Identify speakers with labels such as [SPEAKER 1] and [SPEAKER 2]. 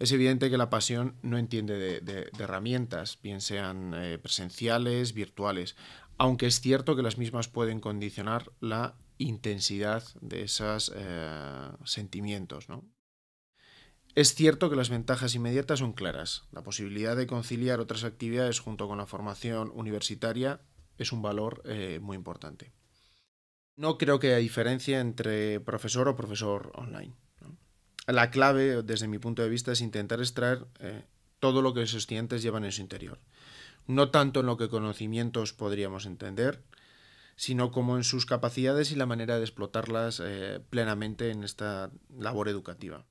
[SPEAKER 1] Es evidente que la pasión no entiende de, herramientas, bien sean eh, presenciales, virtuales, aunque es cierto que las mismas pueden condicionar la intensidad de esos eh, sentimientos. Es cierto que las ventajas inmediatas son claras. La posibilidad de conciliar otras actividades junto con la formación universitaria es un valor eh, muy importante. No creo que haya diferencia entre profesor o profesor online la clave, desde mi punto de vista, es intentar extraer eh, todo lo que los estudiantes llevan en su interior. No tanto en lo que conocimientos podríamos entender, sino como en sus capacidades y la manera de explotarlas eh, plenamente en esta labor educativa.